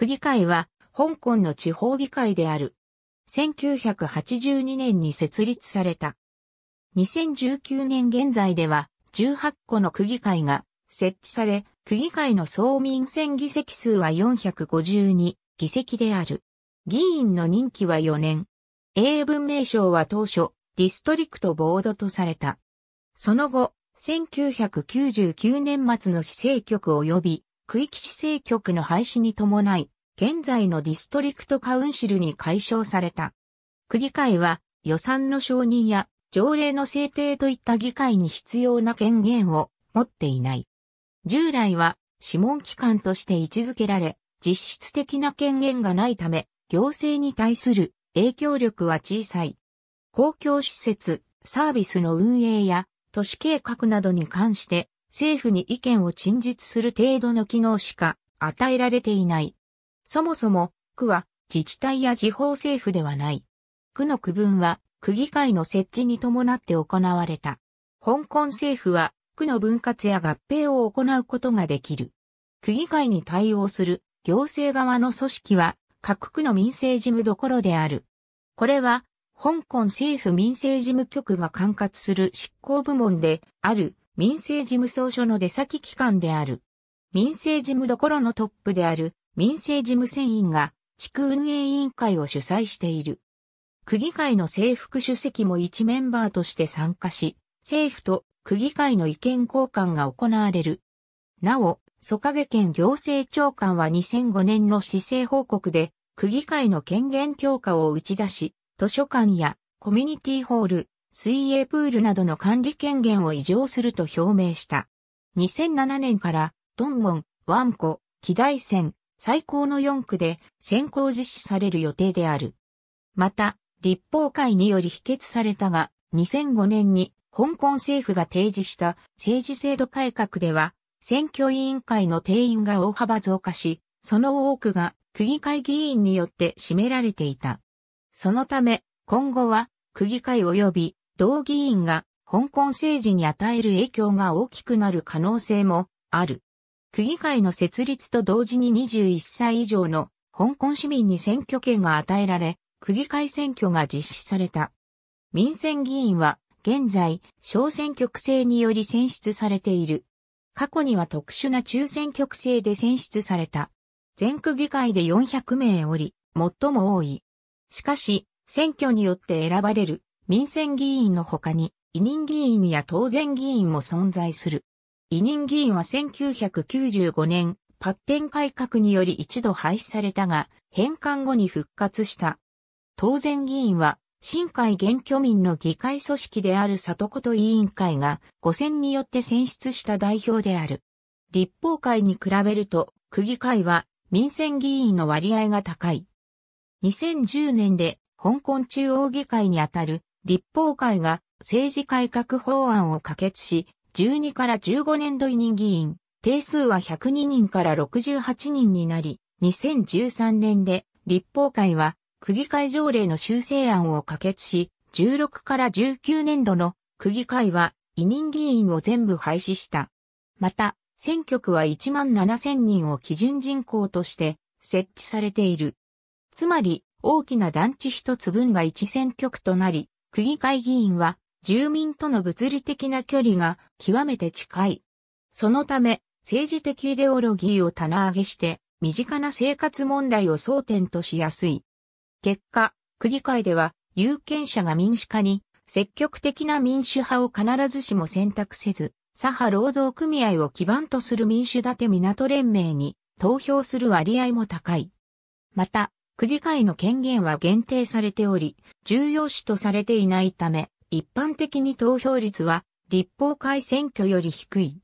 区議会は、香港の地方議会である。1982年に設立された。2019年現在では、18個の区議会が設置され、区議会の総民選議席数は452議席である。議員の任期は4年。英文名称は当初、ディストリクトボードとされた。その後、1999年末の市政局及び区域市政局の廃止に伴い、現在のディストリクトカウンシルに解消された。区議会は予算の承認や条例の制定といった議会に必要な権限を持っていない。従来は諮問機関として位置づけられ、実質的な権限がないため、行政に対する影響力は小さい。公共施設、サービスの運営や都市計画などに関して政府に意見を陳述する程度の機能しか与えられていない。そもそも、区は自治体や地方政府ではない。区の区分は、区議会の設置に伴って行われた。香港政府は、区の分割や合併を行うことができる。区議会に対応する行政側の組織は、各区の民生事務所である。これは、香港政府民生事務局が管轄する執行部門である民政事務総所の出先機関である。民政事務どころのトップである民政事務船員が地区運営委員会を主催している。区議会の制服主席も一メンバーとして参加し、政府と区議会の意見交換が行われる。なお、蘇影県行政長官は2005年の市政報告で、区議会の権限強化を打ち出し、図書館やコミュニティホール、水泳プールなどの管理権限を移譲すると表明した。2007年から、ドンモン、ワンコ、木大線、最高の4区で先行実施される予定である。また、立法会により否決されたが、2005年に香港政府が提示した政治制度改革では、選挙委員会の定員が大幅増加し、その多くが区議会議員によって占められていた。そのため、今後は区議会及び同議員が香港政治に与える影響が大きくなる可能性もある。区議会の設立と同時に21歳以上の香港市民に選挙権が与えられ、区議会選挙が実施された。民選議員は現在小選挙区制により選出されている。過去には特殊な中選挙区制で選出された。全区議会で400名おり、最も多い。しかし、選挙によって選ばれる民選議員の他に、委任議員や当選議員も存在する。委任議員は1995年、発展改革により一度廃止されたが、返還後に復活した。当選議員は、新海原居民の議会組織である里こと委員会が5選によって選出した代表である。立法会に比べると、区議会は民選議員の割合が高い。2010年で香港中央議会にあたる立法会が政治改革法案を可決し、12から15年度委任議員、定数は102人から68人になり、2013年で立法会は区議会条例の修正案を可決し、16から19年度の区議会は委任議員を全部廃止した。また、選挙区は1万7000人を基準人口として設置されている。つまり、大きな団地一つ分が一選挙区となり、区議会議員は住民との物理的な距離が極めて近い。そのため、政治的イデオロギーを棚上げして、身近な生活問題を争点としやすい。結果、区議会では、有権者が民主化に、積極的な民主派を必ずしも選択せず、左派労働組合を基盤とする民主立て港連盟に投票する割合も高い。また、区議会の権限は限定されており、重要視とされていないため、一般的に投票率は立法会選挙より低い。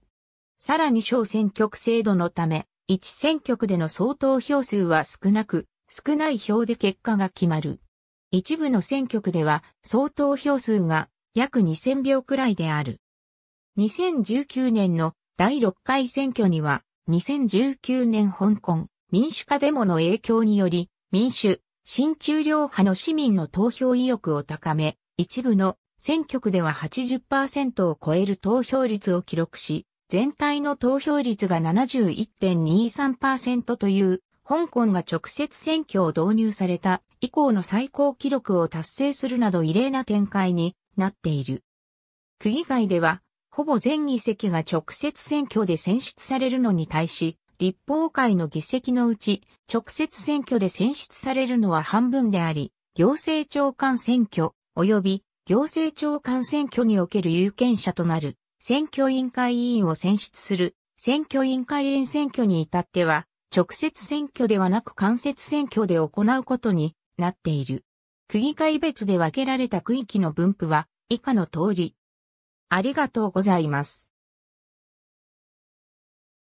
さらに小選挙区制度のため、1選挙区での総投票数は少なく、少ない票で結果が決まる。一部の選挙区では総投票数が約2000票くらいである。2019年の第6回選挙には、2019年香港民主化デモの影響により、民主、新中両派の市民の投票意欲を高め、一部の選挙区では80%を超える投票率を記録し、全体の投票率が71.23%という、香港が直接選挙を導入された以降の最高記録を達成するなど異例な展開になっている。区議会では、ほぼ全議席が直接選挙で選出されるのに対し、立法会の議席のうち、直接選挙で選出されるのは半分であり、行政長官選挙、及び行政長官選挙における有権者となる、選挙委員会委員を選出する、選挙委員会員選挙に至っては、直接選挙ではなく間接選挙で行うことになっている。区議会別で分けられた区域の分布は以下の通り。ありがとうございます。